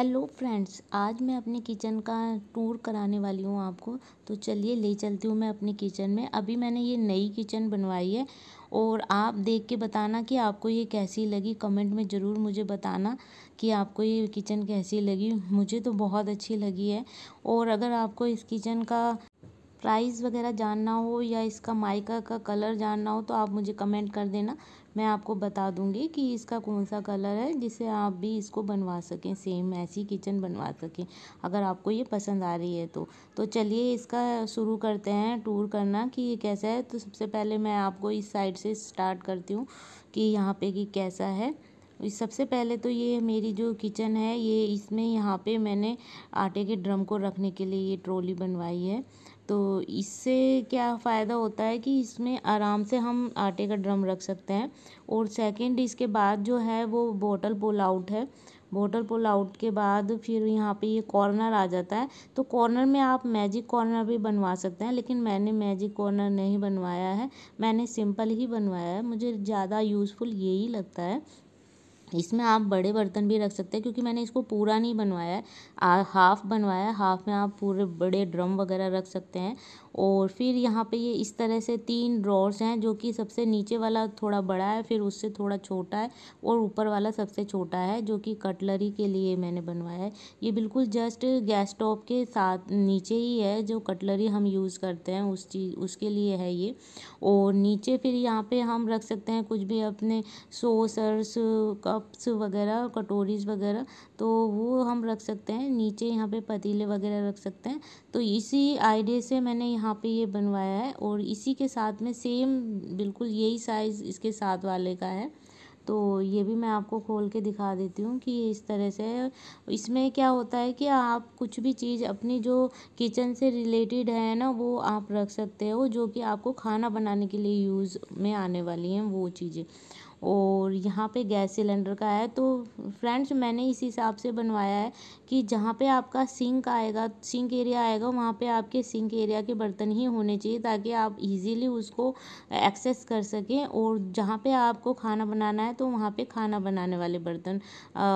hello friends आज मैं अपने किचन का टूर कराने वाली हूँ आपको तो चलिए ले चलती हूँ मैं अपने किचन में अभी मैंने ये नई किचन बनवाई है और आप देख के बताना कि आपको ये कैसी लगी कमेंट में ज़रूर मुझे बताना कि आपको ये किचन कैसी लगी मुझे तो बहुत अच्छी लगी है और अगर आपको इस किचन का प्राइस वगैरह जानना हो या इसका माइका का कलर जानना हो तो आप मुझे कमेंट कर देना मैं आपको बता दूंगी कि इसका कौन सा कलर है जिससे आप भी इसको बनवा सकें सेम ऐसी किचन बनवा सकें अगर आपको ये पसंद आ रही है तो तो चलिए इसका शुरू करते हैं टूर करना कि ये कैसा है तो सबसे पहले मैं आपको इस साइड से स्टार्ट करती हूँ कि यहाँ पर कि कैसा है सबसे पहले तो ये मेरी जो किचन है ये इसमें यहाँ पे मैंने आटे के ड्रम को रखने के लिए ये ट्रॉली बनवाई है तो इससे क्या फ़ायदा होता है कि इसमें आराम से हम आटे का ड्रम रख सकते हैं और सेकंड इसके बाद जो है वो बोटल पुल आउट है बोटल पुल आउट के बाद फिर यहाँ पे ये कॉर्नर आ जाता है तो कॉर्नर में आप मैजिक कॉर्नर भी बनवा सकते हैं लेकिन मैंने मैजिक कॉर्नर नहीं बनवाया है मैंने सिंपल ही बनवाया है मुझे ज़्यादा यूज़फुल यही लगता है इसमें आप बड़े बर्तन भी रख सकते हैं क्योंकि मैंने इसको पूरा नहीं बनवाया है आ, हाफ़ बनवाया है हाफ़ में आप पूरे बड़े ड्रम वगैरह रख सकते हैं और फिर यहाँ पे ये इस तरह से तीन ड्रॉर्स हैं जो कि सबसे नीचे वाला थोड़ा बड़ा है फिर उससे थोड़ा छोटा है और ऊपर वाला सबसे छोटा है जो कि कटलरी के लिए मैंने बनवाया है ये बिल्कुल जस्ट गैस टॉप के साथ नीचे ही है जो कटलरी हम यूज़ करते हैं उस चीज़ उसके लिए है ये और नीचे फिर यहाँ पर हम रख सकते हैं कुछ भी अपने सोसर्स का कप्स वगैरह कटोरीज वगैरह तो वो हम रख सकते हैं नीचे यहाँ पे पतीले वगैरह रख सकते हैं तो इसी आइडिया से मैंने यहाँ पे ये बनवाया है और इसी के साथ में सेम बिल्कुल यही साइज़ इसके साथ वाले का है तो ये भी मैं आपको खोल के दिखा देती हूँ कि इस तरह से इसमें क्या होता है कि आप कुछ भी चीज़ अपनी जो किचन से रिलेटेड है ना वो आप रख सकते हो जो कि आपको खाना बनाने के लिए यूज़ में आने वाली हैं वो चीज़ें और यहाँ पे गैस सिलेंडर का है तो फ्रेंड्स मैंने इस हिसाब से बनवाया है कि जहाँ पे आपका सिंक आएगा सिंक एरिया आएगा वहाँ पे आपके सिंक एरिया के बर्तन ही होने चाहिए ताकि आप इजीली उसको एक्सेस कर सकें और जहाँ पे आपको खाना बनाना है तो वहाँ पे खाना बनाने वाले बर्तन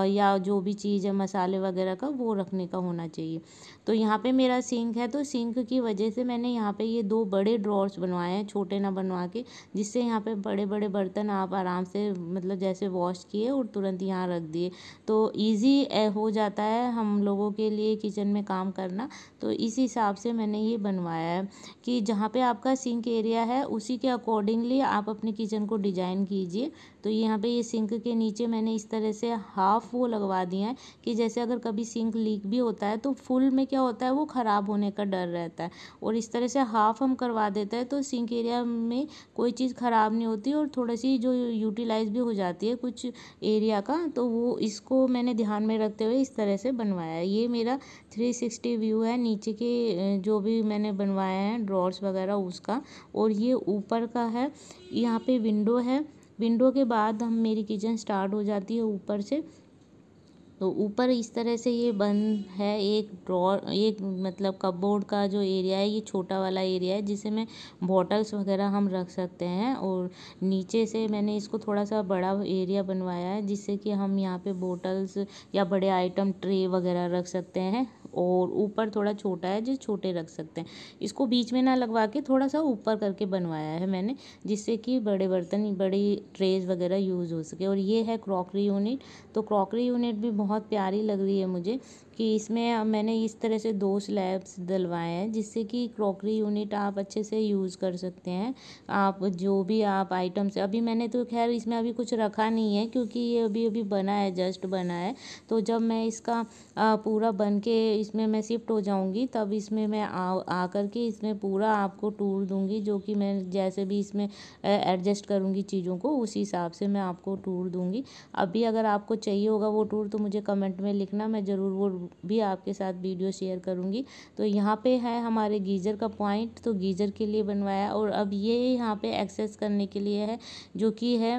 या जो भी चीज़ है मसाले वगैरह का वो रखने का होना चाहिए तो यहाँ पर मेरा सिंक है तो सिंक की वजह से मैंने यहाँ पर ये दो बड़े ड्रॉर्स बनवाए हैं छोटे ना बनवा के जिससे यहाँ पर बड़े बड़े बर्तन आप आराम से मतलब जैसे वॉश किए और तुरंत यहाँ रख दिए तो ईज़ी हो जाता है हम लोगों के लिए किचन में काम करना तो इस हिसाब से मैंने ये बनवाया है कि जहाँ पे आपका सिंक एरिया है उसी के अकॉर्डिंगली आप अपने किचन को डिजाइन कीजिए तो यहाँ पे ये सिंक के नीचे मैंने इस तरह से हाफ वो लगवा दिया है कि जैसे अगर कभी सिंक लीक भी होता है तो फुल में क्या होता है वो ख़राब होने का डर रहता है और इस तरह से हाफ हम करवा देते हैं तो सिंक एरिया में कोई चीज़ ख़राब नहीं होती और थोड़ी सी जो यूटिलाइज भी हो जाती है कुछ एरिया का तो वो इसको मैंने ध्यान में रखते हुए इस तरह से बनवाया है ये मेरा थ्री सिक्सटी व्यू है नीचे के जो भी मैंने बनवाया है ड्रॉर्स वगैरह उसका और ये ऊपर का है यहाँ पे विंडो है विंडो के बाद हम मेरी किचन स्टार्ट हो जाती है ऊपर से तो ऊपर इस तरह से ये बंद है एक ड्रॉ एक मतलब कपबोर्ड का जो एरिया है ये छोटा वाला एरिया है जिसे में बॉटल्स वगैरह हम रख सकते हैं और नीचे से मैंने इसको थोड़ा सा बड़ा एरिया बनवाया है जिससे कि हम यहाँ पे बॉटल्स या बड़े आइटम ट्रे वगैरह रख सकते हैं और ऊपर थोड़ा छोटा है जो छोटे रख सकते हैं इसको बीच में ना लगवा के थोड़ा सा ऊपर करके बनवाया है मैंने जिससे कि बड़े बर्तन बड़ी ट्रेज वगैरह यूज़ हो सके और ये है क्रॉकरी यूनिट तो क्रॉकरी यूनिट भी बहुत प्यारी लग रही है मुझे कि इसमें मैंने इस तरह से दो स्लैब्स डलवाए हैं जिससे कि क्रॉकरी यूनिट आप अच्छे से यूज़ कर सकते हैं आप जो भी आप आइटम्स अभी मैंने तो खैर इसमें अभी कुछ रखा नहीं है क्योंकि ये अभी अभी बना है जस्ट बना है तो जब मैं इसका पूरा बन के इसमें मैं शिफ्ट हो जाऊंगी तब इसमें मैं आ आकर के इसमें पूरा आपको टूर दूंगी जो कि मैं जैसे भी इसमें एडजस्ट करूंगी चीज़ों को उसी हिसाब से मैं आपको टूर दूंगी अभी अगर आपको चाहिए होगा वो टूर तो मुझे कमेंट में लिखना मैं ज़रूर वो भी आपके साथ वीडियो शेयर करूँगी तो यहाँ पर है हमारे गीज़र का पॉइंट तो गीज़र के लिए बनवाया और अब ये यहाँ पर एक्सेस करने के लिए है जो कि है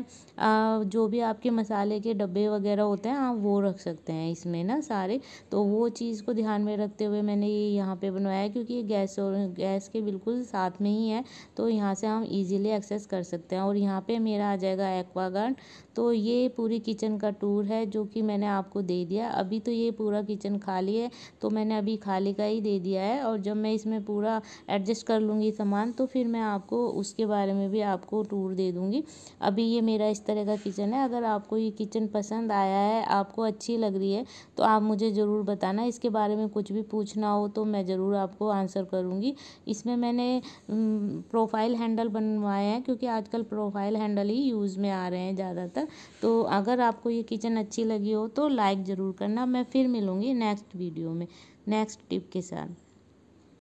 जो भी आपके मसाले के डब्बे वगैरह होते हैं आप वो रख सकते हैं इसमें ना सारे तो वो चीज़ को ध्यान ध्यान में रखते हुए मैंने ये यहाँ पे बनवाया है क्योंकि ये गैस और गैस के बिल्कुल साथ में ही है तो यहाँ से हम इजीली एक्सेस कर सकते हैं और यहाँ पे मेरा आ जाएगा एक्वागार्ड तो ये पूरी किचन का टूर है जो कि मैंने आपको दे दिया अभी तो ये पूरा किचन खाली है तो मैंने अभी खाली का ही दे दिया है और जब मैं इसमें पूरा एडजस्ट कर लूँगी सामान तो फिर मैं आपको उसके बारे में भी आपको टूर दे दूँगी अभी ये मेरा इस तरह का किचन है अगर आपको ये किचन पसंद आया है आपको अच्छी लग रही है तो आप मुझे ज़रूर बताना इसके बारे में में कुछ भी पूछना हो तो मैं ज़रूर आपको आंसर करूँगी इसमें मैंने प्रोफाइल हैंडल बनवाए हैं क्योंकि आजकल प्रोफाइल हैंडल ही यूज़ में आ रहे हैं ज़्यादातर तो अगर आपको ये किचन अच्छी लगी हो तो लाइक ज़रूर करना मैं फिर मिलूँगी नेक्स्ट वीडियो में नेक्स्ट टिप के साथ